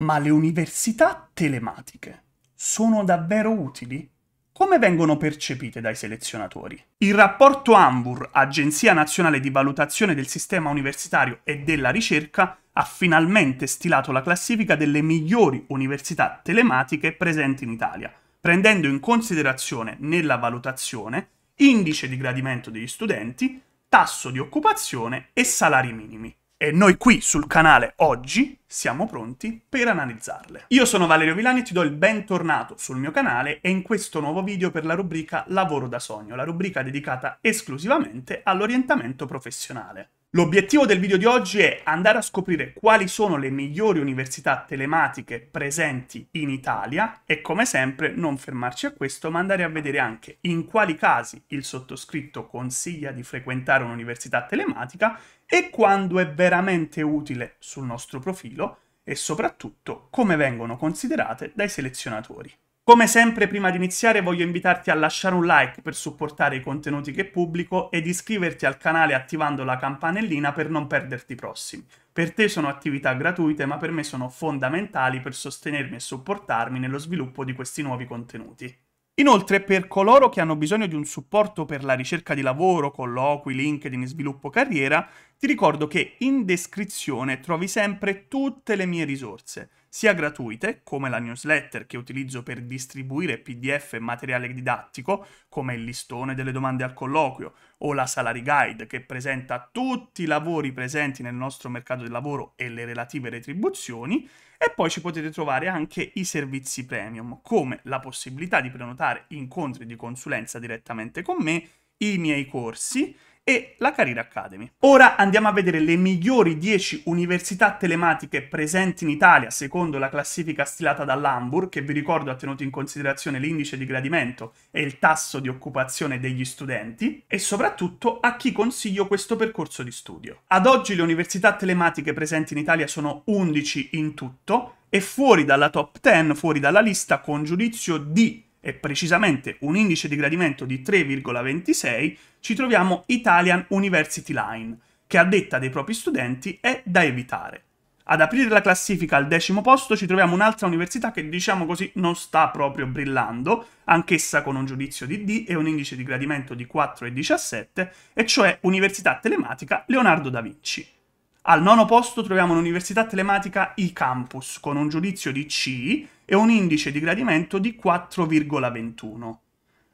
Ma le università telematiche sono davvero utili? Come vengono percepite dai selezionatori? Il rapporto AMBUR, Agenzia Nazionale di Valutazione del Sistema Universitario e della Ricerca, ha finalmente stilato la classifica delle migliori università telematiche presenti in Italia, prendendo in considerazione nella valutazione indice di gradimento degli studenti, tasso di occupazione e salari minimi e noi qui sul canale oggi siamo pronti per analizzarle. Io sono Valerio Vilani e ti do il bentornato sul mio canale e in questo nuovo video per la rubrica Lavoro da sogno, la rubrica dedicata esclusivamente all'orientamento professionale. L'obiettivo del video di oggi è andare a scoprire quali sono le migliori università telematiche presenti in Italia e come sempre non fermarci a questo ma andare a vedere anche in quali casi il sottoscritto consiglia di frequentare un'università telematica e quando è veramente utile sul nostro profilo e soprattutto come vengono considerate dai selezionatori. Come sempre prima di iniziare voglio invitarti a lasciare un like per supportare i contenuti che pubblico ed iscriverti al canale attivando la campanellina per non perderti i prossimi. Per te sono attività gratuite ma per me sono fondamentali per sostenermi e supportarmi nello sviluppo di questi nuovi contenuti. Inoltre, per coloro che hanno bisogno di un supporto per la ricerca di lavoro, colloqui, LinkedIn, sviluppo carriera, ti ricordo che in descrizione trovi sempre tutte le mie risorse, sia gratuite, come la newsletter che utilizzo per distribuire PDF e materiale didattico, come il listone delle domande al colloquio, o la salary guide che presenta tutti i lavori presenti nel nostro mercato del lavoro e le relative retribuzioni, e poi ci potete trovare anche i servizi premium, come la possibilità di prenotare incontri di consulenza direttamente con me, i miei corsi, e la Career Academy. Ora andiamo a vedere le migliori 10 università telematiche presenti in Italia secondo la classifica stilata dall'Ambur, che vi ricordo ha tenuto in considerazione l'indice di gradimento e il tasso di occupazione degli studenti, e soprattutto a chi consiglio questo percorso di studio. Ad oggi le università telematiche presenti in Italia sono 11 in tutto, e fuori dalla top 10, fuori dalla lista, con giudizio di e precisamente un indice di gradimento di 3,26, ci troviamo Italian University Line, che a detta dei propri studenti è da evitare. Ad aprire la classifica al decimo posto ci troviamo un'altra università che diciamo così non sta proprio brillando, anch'essa con un giudizio di D e un indice di gradimento di 4,17, e cioè Università Telematica Leonardo da Vinci. Al nono posto troviamo l'università telematica eCampus con un giudizio di C e un indice di gradimento di 4,21.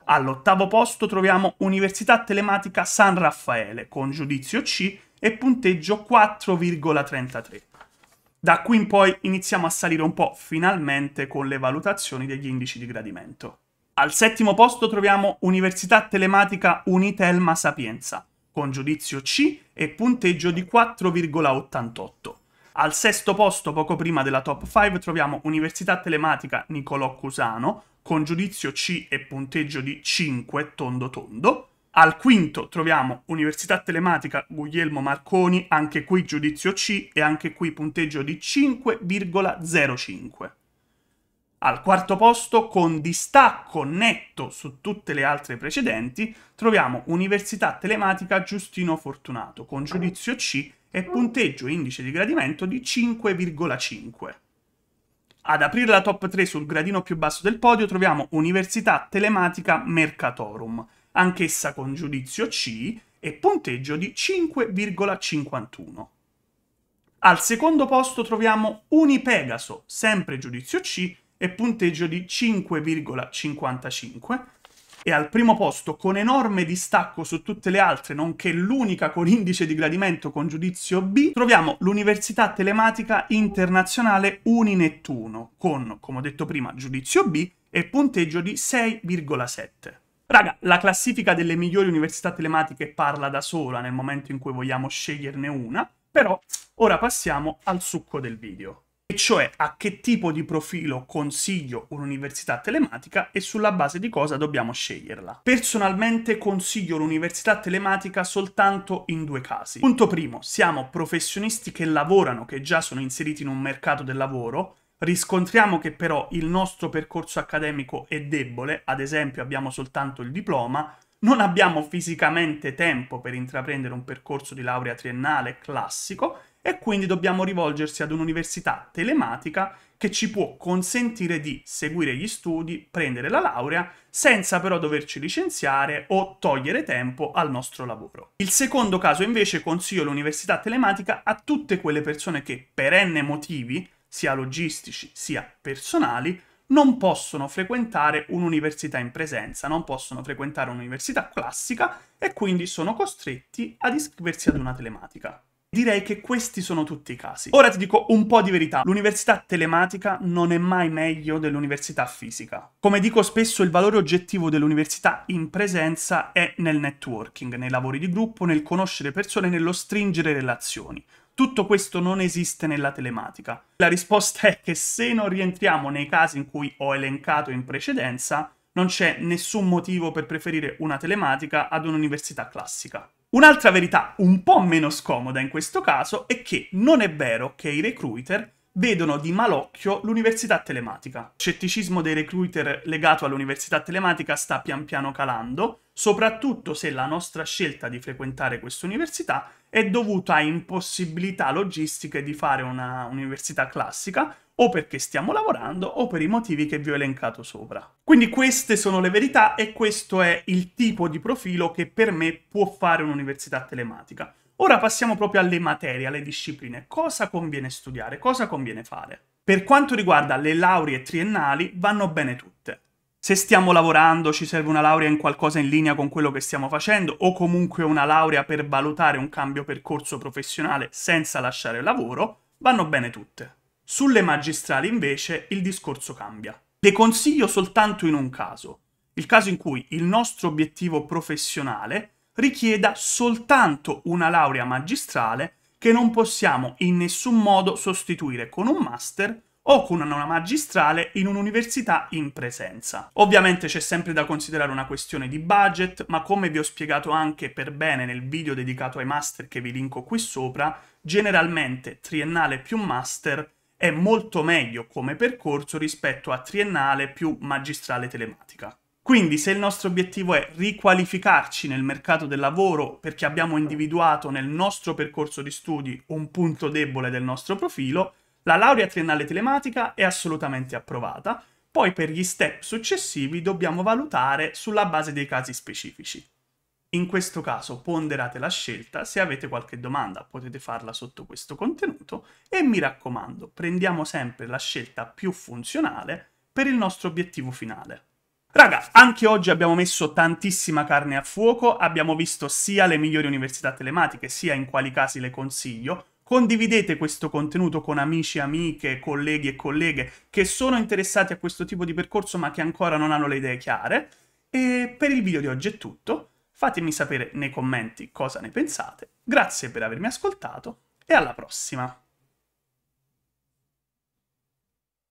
All'ottavo posto troviamo Università Telematica San Raffaele con giudizio C e punteggio 4,33. Da qui in poi iniziamo a salire un po' finalmente con le valutazioni degli indici di gradimento. Al settimo posto troviamo Università Telematica Unitelma Sapienza con giudizio C e punteggio di 4,88. Al sesto posto, poco prima della top 5, troviamo Università Telematica Nicolò Cusano, con giudizio C e punteggio di 5 tondo tondo. Al quinto troviamo Università Telematica Guglielmo Marconi, anche qui giudizio C e anche qui punteggio di 5,05. Al quarto posto, con distacco netto su tutte le altre precedenti, troviamo Università Telematica Giustino Fortunato, con giudizio C e punteggio indice di gradimento di 5,5. Ad aprire la top 3 sul gradino più basso del podio troviamo Università Telematica Mercatorum, anch'essa con giudizio C e punteggio di 5,51. Al secondo posto troviamo Unipegaso, sempre giudizio C, e punteggio di 5,55 e al primo posto con enorme distacco su tutte le altre, nonché l'unica con indice di gradimento con giudizio B, troviamo l'Università Telematica Internazionale Uninettuno con, come ho detto prima, giudizio B e punteggio di 6,7. Raga, la classifica delle migliori università telematiche parla da sola nel momento in cui vogliamo sceglierne una, però ora passiamo al succo del video e cioè a che tipo di profilo consiglio un'università telematica e sulla base di cosa dobbiamo sceglierla. Personalmente consiglio l'università telematica soltanto in due casi. Punto primo, siamo professionisti che lavorano, che già sono inseriti in un mercato del lavoro, Riscontriamo che però il nostro percorso accademico è debole, ad esempio abbiamo soltanto il diploma, non abbiamo fisicamente tempo per intraprendere un percorso di laurea triennale classico e quindi dobbiamo rivolgersi ad un'università telematica che ci può consentire di seguire gli studi, prendere la laurea, senza però doverci licenziare o togliere tempo al nostro lavoro. Il secondo caso invece consiglio l'università telematica a tutte quelle persone che per motivi, sia logistici sia personali, non possono frequentare un'università in presenza, non possono frequentare un'università classica e quindi sono costretti ad iscriversi ad una telematica. Direi che questi sono tutti i casi. Ora ti dico un po' di verità. L'università telematica non è mai meglio dell'università fisica. Come dico spesso, il valore oggettivo dell'università in presenza è nel networking, nei lavori di gruppo, nel conoscere persone, nello stringere relazioni. Tutto questo non esiste nella telematica. La risposta è che se non rientriamo nei casi in cui ho elencato in precedenza, non c'è nessun motivo per preferire una telematica ad un'università classica. Un'altra verità un po' meno scomoda in questo caso è che non è vero che i recruiter vedono di malocchio l'università telematica. Il scetticismo dei recruiter legato all'università telematica sta pian piano calando, soprattutto se la nostra scelta di frequentare questa università è dovuta a impossibilità logistiche di fare una università classica o perché stiamo lavorando o per i motivi che vi ho elencato sopra. Quindi queste sono le verità e questo è il tipo di profilo che per me può fare un'università telematica. Ora passiamo proprio alle materie, alle discipline. Cosa conviene studiare? Cosa conviene fare? Per quanto riguarda le lauree triennali, vanno bene tutte. Se stiamo lavorando, ci serve una laurea in qualcosa in linea con quello che stiamo facendo o comunque una laurea per valutare un cambio percorso professionale senza lasciare il lavoro, vanno bene tutte. Sulle magistrali invece il discorso cambia. Le consiglio soltanto in un caso, il caso in cui il nostro obiettivo professionale richieda soltanto una laurea magistrale che non possiamo in nessun modo sostituire con un master o con una magistrale in un'università in presenza. Ovviamente c'è sempre da considerare una questione di budget, ma come vi ho spiegato anche per bene nel video dedicato ai master che vi linko qui sopra, generalmente triennale più master è molto meglio come percorso rispetto a triennale più magistrale telematica. Quindi se il nostro obiettivo è riqualificarci nel mercato del lavoro perché abbiamo individuato nel nostro percorso di studi un punto debole del nostro profilo, la laurea triennale telematica è assolutamente approvata, poi per gli step successivi dobbiamo valutare sulla base dei casi specifici. In questo caso ponderate la scelta, se avete qualche domanda potete farla sotto questo contenuto e mi raccomando, prendiamo sempre la scelta più funzionale per il nostro obiettivo finale. Raga, anche oggi abbiamo messo tantissima carne a fuoco, abbiamo visto sia le migliori università telematiche, sia in quali casi le consiglio. Condividete questo contenuto con amici, amiche, colleghi e colleghe che sono interessati a questo tipo di percorso ma che ancora non hanno le idee chiare. E per il video di oggi è tutto. Fatemi sapere nei commenti cosa ne pensate. Grazie per avermi ascoltato e alla prossima!